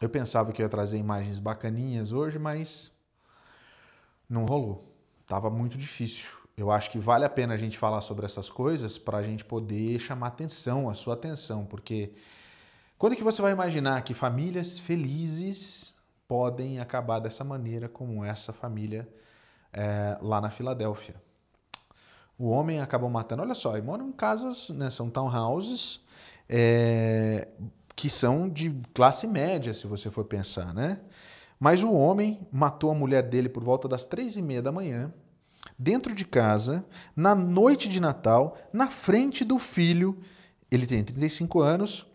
Eu pensava que eu ia trazer imagens bacaninhas hoje, mas não rolou. Tava muito difícil. Eu acho que vale a pena a gente falar sobre essas coisas para a gente poder chamar atenção, a sua atenção, porque quando é que você vai imaginar que famílias felizes podem acabar dessa maneira como essa família é, lá na Filadélfia? O homem acabou matando. Olha só, moram em casas, né, são townhouses, é, que são de classe média, se você for pensar, né? Mas o homem matou a mulher dele por volta das três e meia da manhã, dentro de casa, na noite de Natal, na frente do filho. Ele tem 35 anos,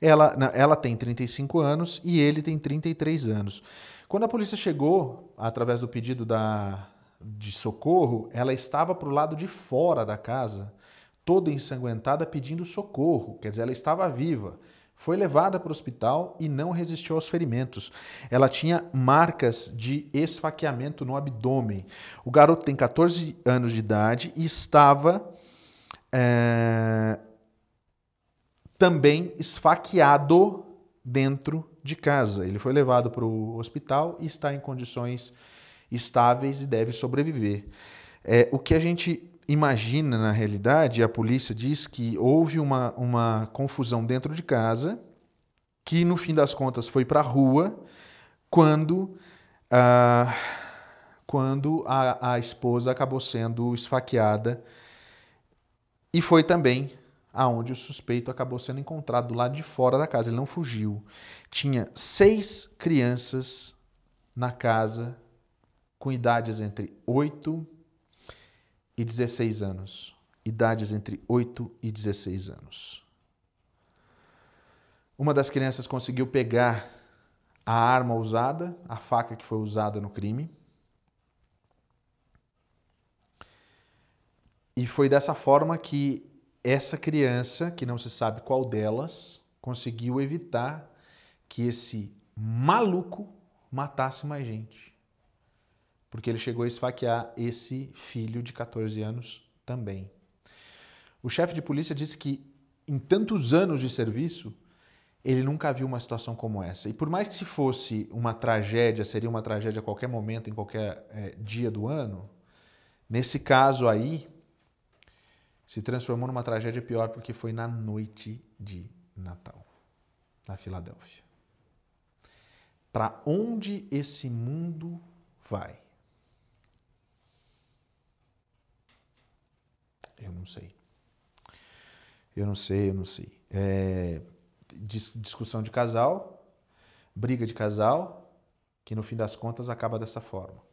ela, ela tem 35 anos e ele tem 33 anos. Quando a polícia chegou, através do pedido da, de socorro, ela estava para o lado de fora da casa, toda ensanguentada, pedindo socorro. Quer dizer, ela estava viva. Foi levada para o hospital e não resistiu aos ferimentos. Ela tinha marcas de esfaqueamento no abdômen. O garoto tem 14 anos de idade e estava é, também esfaqueado dentro de casa. Ele foi levado para o hospital e está em condições estáveis e deve sobreviver. É, o que a gente imagina na realidade, a polícia diz que houve uma, uma confusão dentro de casa, que no fim das contas foi para a rua, quando, ah, quando a, a esposa acabou sendo esfaqueada e foi também aonde o suspeito acabou sendo encontrado do lado de fora da casa. Ele não fugiu. Tinha seis crianças na casa com idades entre 8 e 16 anos, idades entre 8 e 16 anos. Uma das crianças conseguiu pegar a arma usada, a faca que foi usada no crime. E foi dessa forma que essa criança, que não se sabe qual delas, conseguiu evitar que esse maluco matasse mais gente porque ele chegou a esfaquear esse filho de 14 anos também. O chefe de polícia disse que, em tantos anos de serviço, ele nunca viu uma situação como essa. E por mais que se fosse uma tragédia, seria uma tragédia a qualquer momento, em qualquer é, dia do ano, nesse caso aí, se transformou numa tragédia pior porque foi na noite de Natal, na Filadélfia. Para onde esse mundo vai? não sei. Eu não sei, eu não sei. É, dis discussão de casal, briga de casal, que no fim das contas acaba dessa forma.